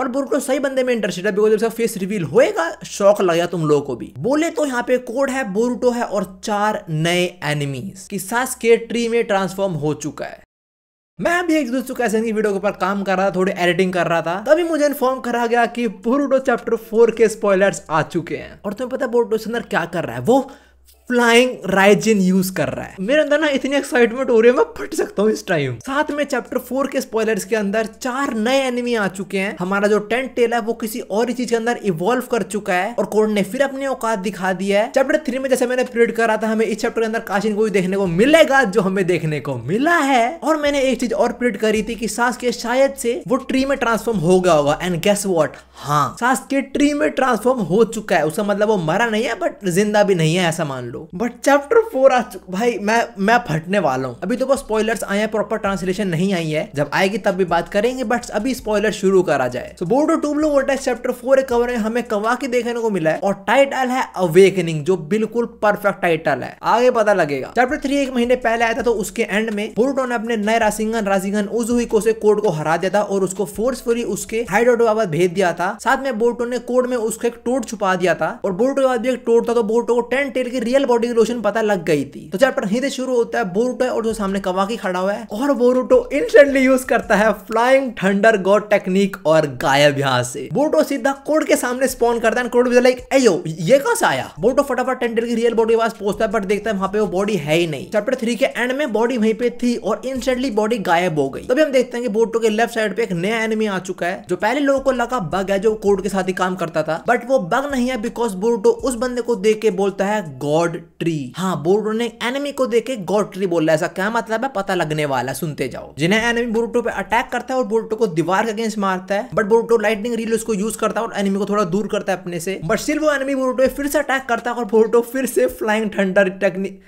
और बुरकुन सही बंदे में इंटरेस्टेड है बिकॉज इसका फेस रिवील होएगा शौक लगेगा तुम लोगों को भी बोले तो यहाँ पे कोड है बोरूटो है और चार नए एनिमीज कि सास के ट्री में ट्रांसफॉर्म हो चुका है मैं अभी एक दोस्तों कैसे की वीडियो के ऊपर काम कर रहा था थोड़ी एडिटिंग कर रहा था तभी मुझे इन्फॉर्म करा गया कि बोरूटो चैप्टर फोर के स्पॉयलर्स आ चुके हैं और तुम्हें पता है बोरूटो के अंदर क्या कर रहा है वो फ्लाइंग राइजिन यूज कर रहा है मेरे अंदर ना इतनी एक्साइटमेंट हो रही है मैं फट सकता हूँ इस टाइम साथ में चैप्टर फोर के स्पॉयलर्स के अंदर चार नए एनिमी आ चुके हैं हमारा जो टेंट टेल है वो किसी और चीज के अंदर इवॉल्व कर चुका है और कोर्ट ने फिर अपनी औकात दिखा दिया है चैप्टर थ्री में जैसे मैंने प्रेड करा था हमें इस चैप्टर के अंदर काशिन को भी देखने को मिलेगा जो हमें देखने को मिला है और मैंने एक चीज और प्रेड करी थी कि सास के शायद से वो ट्री में ट्रांसफॉर्म हो गया होगा एंड गेस वॉट हाँ सास के ट्री में ट्रांसफॉर्म हो चुका है उसका मतलब वो मरा नहीं है बट जिंदा भी नहीं है ऐसा मान लो लो बट चैप्टर फोर आ चुका भाई मैं मैं फटने वाला हूँ अभी तो बस स्पॉयलर्स आए हैं प्रॉपर ट्रांसलेशन नहीं आई है जब आएगी तब भी बात करेंगे बट अभी स्पॉयलर शुरू करा जाए तो बोर्ड टू टूम लोग चैप्टर फोर कवर है हमें कवा के देखने को मिला है और टाइटल है अवेकनिंग जो बिल्कुल परफेक्ट टाइटल है आगे पता लगेगा चैप्टर थ्री एक महीने पहले आया था तो उसके एंड में बोर्डो ने अपने नए राशिंगन राशिंगन उजुहिको से कोड को हरा दिया था और उसको फोर्सफुली उसके हाइड वापस भेज दिया था साथ में बोर्टो ने कोड में उसको एक टोट छुपा दिया था और बोरुटो के बाद भी एक टोट था तो बोर्टो को टेन टेल की रियल बॉडी लोशन पता लग गई थी तो चैप्टर यहीं से शुरू होता है बोरूटो और जो सामने कवाकी खड़ा हुआ है और बोरूटो इंस्टेंटली यूज करता है फ्लाइंग थंडर गॉड टेक्निक और गायब यहाँ से बोरूटो सीधा कोड के सामने स्पॉन करता है कोड लाइक एयो ये कहा से आया बोरूटो तो फटाफट टेंडर की रियल बॉडी के पास पहुंचता है बट देखता है वहां पे वो बॉडी है ही नहीं चैप्टर थ्री के एंड में बॉडी वहीं पे थी और इंस्टेंटली बॉडी गायब हो गई तभी हम देखते हैं कि बोरूटो के लेफ्ट साइड पे एक नया एनिमी आ चुका है जो पहले लोगों को लगा बग है जो कोड के साथ ही काम करता था बट वो बग नहीं है बिकॉज बोटो उस बंदे को देख के बोलता है गॉड ट्री हाँ बोरुटो ने एनिमी को देखे गॉड ट्री बोला ऐसा क्या मतलब है पता लगने वाला सुनते जाओ जिन्हें एनिमी बोरुटो पे अटैक करता है और बोरुटो को दीवार के अगेंस्ट मारता है बट बोरुटो लाइटनिंग रील उसको यूज करता है और एनिमी को थोड़ा दूर करता है अपने से बट सिर्फ वो एनिमी बोरुटो फिर से अटैक करता है और बोरुटो फिर से फ्लाइंग थंडर टेक्निक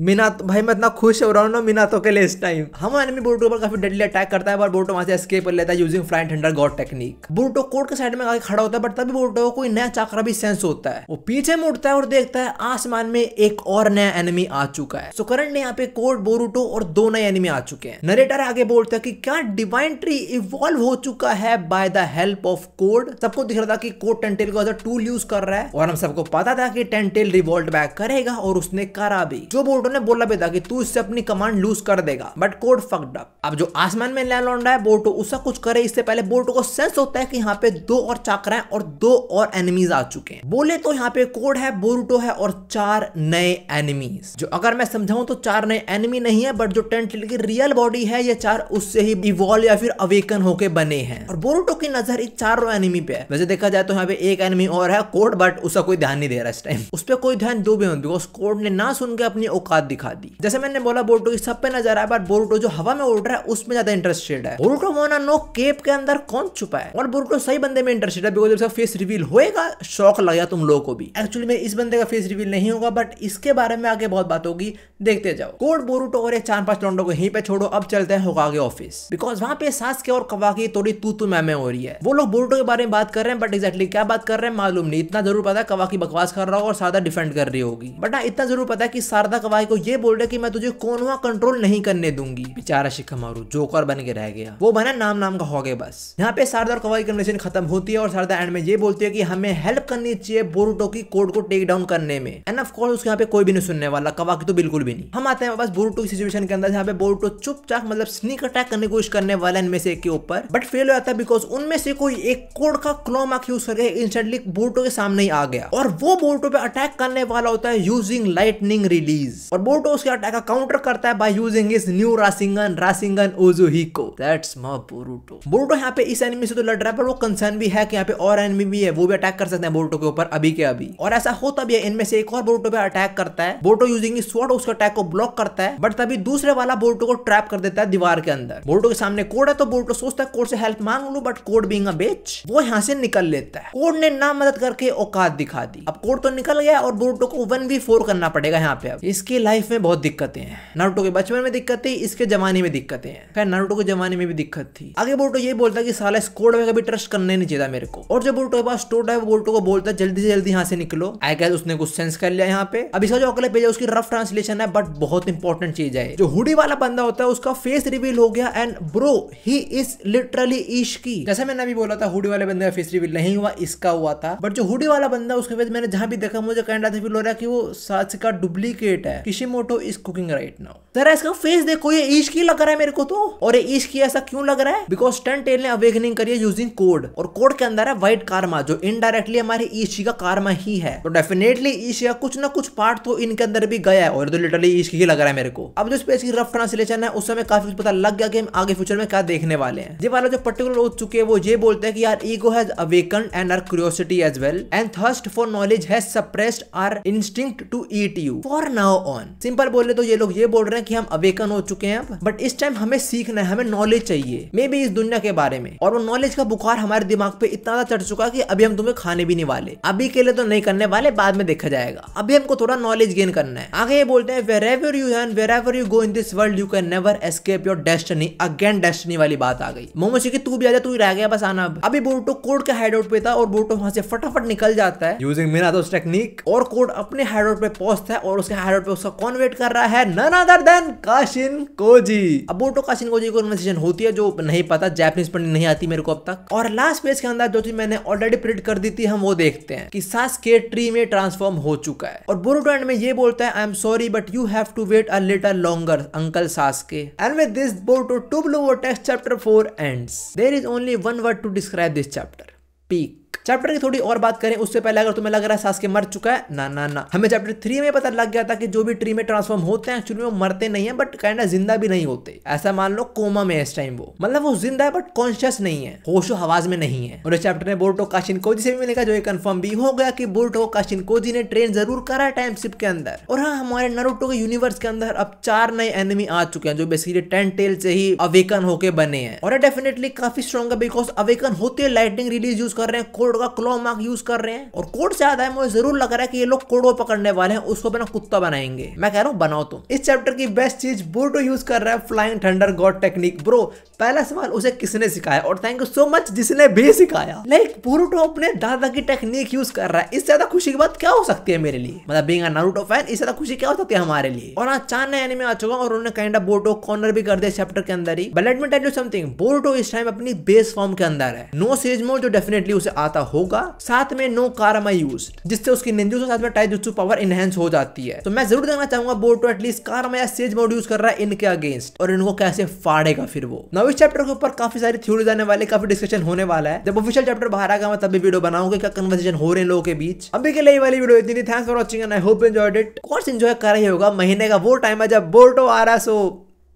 मिना तो- भाई मैं इतना खुश हो रहा हूँ ना मिनातो के लिए इस टाइम हम एनमी बोटो पर काफी डेडली अटैक करता है और बोटो वहां से एस्केप कर लेता है using flight thunder god technique Boruto code के साइड में आगे खड़ा होता है बट तभी बोटो को कोई नया चाकरा भी सेंस होता है वो पीछे मुड़ता है और देखता है आसमान में एक और नया एनिमी आ चुका है सो करंट यहाँ पे कोर्ट बोरूटो और दो नए एनिमी आ चुके हैं नरेटर आगे बोलता है की क्या डिवाइन ट्री इवॉल्व हो चुका है by the help of code सबको दिख रहा था की कोर्ट टेंटेल को टूल यूज कर रहा है और हम सबको पता था की टेंटेल रिवॉल्ट बैक करेगा और उसने करा भी जो बोर्ड कोटो ने बोला भी था कि तू इससे अपनी कमांड लूज कर देगा बट कोड फक्ड अप अब जो आसमान में लैंड है बोटो उसका कुछ करे इससे पहले बोटो को सेंस होता है कि यहाँ पे दो और है और दो और एनिमीज आ चुके हैं बोले तो यहाँ पे कोड है बोरूटो है और चार नए एनिमीज जो अगर मैं समझाऊं तो चार नए एनिमी नहीं है बट जो टेंट की रियल बॉडी है ये चार उससे ही इवॉल्व या फिर अवेकन होके बने हैं और बोरूटो की नजर इस चारों एनिमी पे है वैसे देखा जाए तो यहाँ पे एक एनिमी और है कोड बट उसका कोई ध्यान नहीं दे रहा इस टाइम उस पर कोई ध्यान दो भी बिकॉज कोड ने ना सुन के अपनी औकात औकात दिखा दी जैसे मैंने बोला बोरुटो की सब पे नजर आया बट बोरुटो जो हवा में उड़ रहा है उसमें ज्यादा इंटरेस्टेड है बोरुटो मोना नो केप के अंदर कौन छुपा है और बोरुटो सही बंदे में इंटरेस्टेड है बिकॉज फेस रिवील होएगा शौक लगा तुम लोगों को भी एक्चुअली में इस बंदे का फेस रिवील नहीं होगा बट इसके बारे में आगे बहुत बात होगी देखते जाओ कोर्ट बोरुटो और चार पांच लोडो को यहीं पे छोड़ो अब चलते हैं होगा ऑफिस बिकॉज वहां पे सास के और कवा की थोड़ी तू तू मैमे हो रही है वो लोग बोरुटो के बारे में बात कर रहे हैं बट एक्जैक्टली क्या बात कर रहे हैं मालूम नहीं इतना जरूर पता है कवा की बकवास कर रहा हो और सादा डिफेंड कर रही होगी बट ना हाँ, इतना जरूर पता है कि सारदा कवा भाई को ये बोल रहा है कि मैं तुझे कोनवा कंट्रोल नहीं करने दूंगी बेचारा शिखमारू जोकर बन के रह गया वो बना नाम नाम का हो गया बस यहाँ पे शारदा और कवाई कन्वर्सेशन खत्म होती है और शारदा एंड में ये बोलती है कि हमें हेल्प करनी चाहिए बोरूटो की कोड को टेक डाउन करने में एंड ऑफकोर्स उसके यहाँ पे कोई भी नहीं सुनने वाला कवा की तो बिल्कुल भी नहीं हम आते हैं बस बोरूटो की सिचुएशन के अंदर यहाँ पे बोरूटो चुपचाप मतलब स्निक अटैक करने की कोशिश करने वाला इनमें से एक के ऊपर बट फेल हो जाता है बिकॉज उनमें से कोई एक कोड का क्लोमाक यूज करके इंस्टेंटली बोरूटो के सामने ही आ गया और वो बोरूटो पे अटैक करने वाला होता है यूजिंग लाइटनिंग रिलीज और बोटो उसके अटैक का काउंटर करता है by using is new Rasengan Rasengan Uzuhiko that's मा बोरुटो बोटो यहाँ पे इस एनिमी से तो लड़ रहा है पर वो कंसर्न भी है कि यहाँ पे और एनिमी भी है वो भी अटैक कर सकते हैं बोटो के ऊपर अभी के अभी और ऐसा होता भी है इनमें से एक और बोटो पे अटैक करता है बोटो यूजिंग स्वॉर्ड उसके अटैक को ब्लॉक करता है बट तभी दूसरे वाला बोटो को ट्रैप कर देता है दीवार के अंदर बोटो के सामने कोड है तो बोटो सोचता है कोड से हेल्प मांग लू बट कोड बींग बेच वो यहाँ से निकल लेता है कोड ने ना मदद करके औकात दिखा दी अब कोड तो निकल गया और बोटो को वन वी फोर करना पड़ेगा यहाँ पे अब इसके लाइफ में बहुत दिक्कतें हैं नारुतो के बचपन में दिक्कत थी इसके जमाने में दिक्कतें हैं खैर नारुतो के जमाने में भी दिक्कत थी आगे बोल्टो ये बोलता की साला स्कोड में कभी ट्रस्ट करने नहीं चाहिए मेरे को और जब बोल्टो के पास टोटा है बोल्टो को बोलता जल्दी से जल्दी यहाँ से निकलो आई गैस उसने कुछ सेंस कर लिया यहाँ पे अब इसका जो अगला पेज है उसकी रफ ट्रांसलेशन है बट बहुत इंपॉर्टेंट चीज है जो हुडी वाला बंदा होता है उसका फेस रिवील हो गया and bro he is literally ईश की जैसे मैंने अभी बोला था हुडी वाले बंदे का फेस रिवील नहीं हुआ इसका हुआ था बट जो हुडी वाला बंदा उसके बाद मैंने जहां भी देखा मुझे कहना था फील हो रहा है कि वो सच का डुप्लीकेट है कि Kishimoto is cooking right now जरा इसका फेस देखो ये ईश की लग रहा है मेरे को तो और ये ईश की ऐसा क्यों लग रहा है बिकॉज टन टेल ने अवेकनिंग करी है यूजिंग कोड और कोड के अंदर है व्हाइट कारमा जो इनडायरेक्टली हमारे ईशी का कारमा ही है तो डेफिनेटली ईशी का कुछ ना कुछ पार्ट तो इनके अंदर भी गया है और तो लिटरली ईशी ही लग रहा है मेरे को अब जो स्पेस की रफ ट्रांसलेशन है उस समय काफी कुछ पता लग गया कि हम आगे फ्यूचर में क्या देखने वाले हैं ये वाला जो पर्टिकुलर हो चुके हैं वो ये बोलते हैं कि यार ego has awaken and our curiosity as well and thirst for knowledge has suppressed our instinct to eat you for now on awaken simple बोले तो ये लोग ये बोल रहे हैं कि हम अवेकन हो चुके हैं बट इस टाइम हमें सीखना है हमें नॉलेज चाहिए मे बी इस दुनिया के बारे में और वो नॉलेज का बुखार हमारे दिमाग पे इतना ज्यादा चढ़ चुका की अभी हम तुम्हें खाने भी नहीं वाले अभी के लिए तो नहीं करने वाले बाद में देखा जाएगा अभी हमको थोड़ा नॉलेज गेन करना है आगे ये बोलते हैं वेर एवर यू हैन wherever you go in this world you can never escape your destiny again destiny वाली बात आ गई मोमो की तू भी आ आजा तू ही रह गया बस आना अब अभी बोर्टो कोर्ट का हेड आउट पे था और बोर्टो वहां से फटाफट निकल जाता है यूजिंग मेरा टेक्निक और कोर्ट अपने हेड आउट पे पहुंचता है और उसके हेड आउट पे उसका कौन वेट कर रहा है none other than Kashin Koji अब बोटो काशिन कोजी की कन्वर्सेशन होती है जो नहीं पता जैपनीज पढ़ने नहीं आती मेरे को अब तक और लास्ट पेज के अंदर जो चीज मैंने ऑलरेडी प्रिंट कर दी थी हम वो देखते हैं कि सास के ट्री में ट्रांसफॉर्म हो चुका है और बोरोटो एंड में ये बोलता है I am sorry but you have to wait a little longer uncle सास के end with this Boruto two blue vortex chapter four ends there is only one word to describe this chapter peak chapter की थोड़ी और बात करें उससे पहले अगर तुम्हें लग रहा है सासके मर चुका है ना ना ना हमें चैप्टर थ्री में पता लग गया था कि जो भी ट्री में ट्रांसफॉर्म होते हैं एक्चुअली वो मरते नहीं है बट कहना जिंदा भी नहीं होते ऐसा मान लो कोमा में है इस टाइम वो मतलब वो जिंदा है बट कॉन्शियस नहीं है होशो हवाज में नहीं है और इस चैप्टर में बोल्टो काशिन कोजी से भी मिलेगा जो कन्फर्म भी हो गया कि बोल्टो काशिन कोजी ने ट्रेन जरूर करा है टाइम शिप के अंदर और हाँ हमारे नरोटो के यूनिवर्स के अंदर अब चार नए एनिमी आ चुके हैं जो बेसिकली टेन टेल से ही अवेकन होके बने हैं और डेफिनेटली काफी स्ट्रॉन्ग है बिकॉज अवेकन होते लाइटिंग रिलीज यूज कर रहे हैं कोड का क्लो मार्क यूज कर रहे हैं और कोड से याद है मुझे जरूर लग रहा है कि ये लोग कोड को पकड़ने वाले हैं उसको अपना कुत्ता बनाएंगे मैं कह रहा हूँ बनाओ तुम इस चैप्टर की बेस्ट चीज बुर्डो यूज कर रहा है flying thunder god technique bro पहला सवाल उसे किसने सिखाया और थैंक यू सो मच जिसने भी सिखाया लाइक बुरुटो अपने दादा की टेक्निक यूज कर रहा है इससे ज्यादा खुशी की बात क्या हो सकती है मेरे लिए मतलब बींग नारूटो फैन इससे ज्यादा खुशी क्या हो सकती है हमारे लिए और आज चार नए एनिमे आ चुका और उन्होंने कैंडा ऑफ कॉर्नर भी कर दिया चैप्टर के अंदर ही but let me tell you something Boruto इस टाइम अपनी बेस फॉर्म के अंदर है नो सीज मोर जो डेफिनेटली उसे आ खाता होगा साथ में नो कारमा यूज जिससे उसकी निंजूसो साथ में टाइजुत्सु पावर इनहेंस हो जाती है तो मैं जरूर देखना चाहूंगा बोर्ड टू एटलीस्ट कारमा या सेज मोड यूज कर रहा है इनके अगेंस्ट और इनको कैसे फाड़ेगा फिर वो नव इस चैप्टर के ऊपर काफी सारी थ्योरी आने वाले काफी डिस्कशन होने वाला है जब ऑफिशियल चैप्टर बाहर आएगा मैं तभी वीडियो बनाऊंगा क्या कन्वर्सेशन हो रहे हैं लोगों के बीच अभी के लिए वाली वीडियो इतनी थी thanks for watching and I hope enjoyed it course enjoy कर ही होगा महीने का वो टाइम है जब बोर्टो आ रहा सो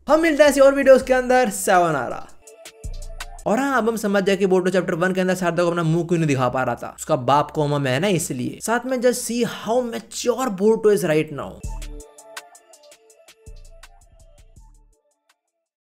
हम मिलते हैं और वीडियोस के अंदर सेवन आ रहा और हाँ अब हम समझ जाए कि बोर्डो चैप्टर वन के अंदर शारदा को अपना मुंह क्यों नहीं दिखा पा रहा था उसका बाप कोमा में है ना इसलिए साथ में just see how mature Boruto is right now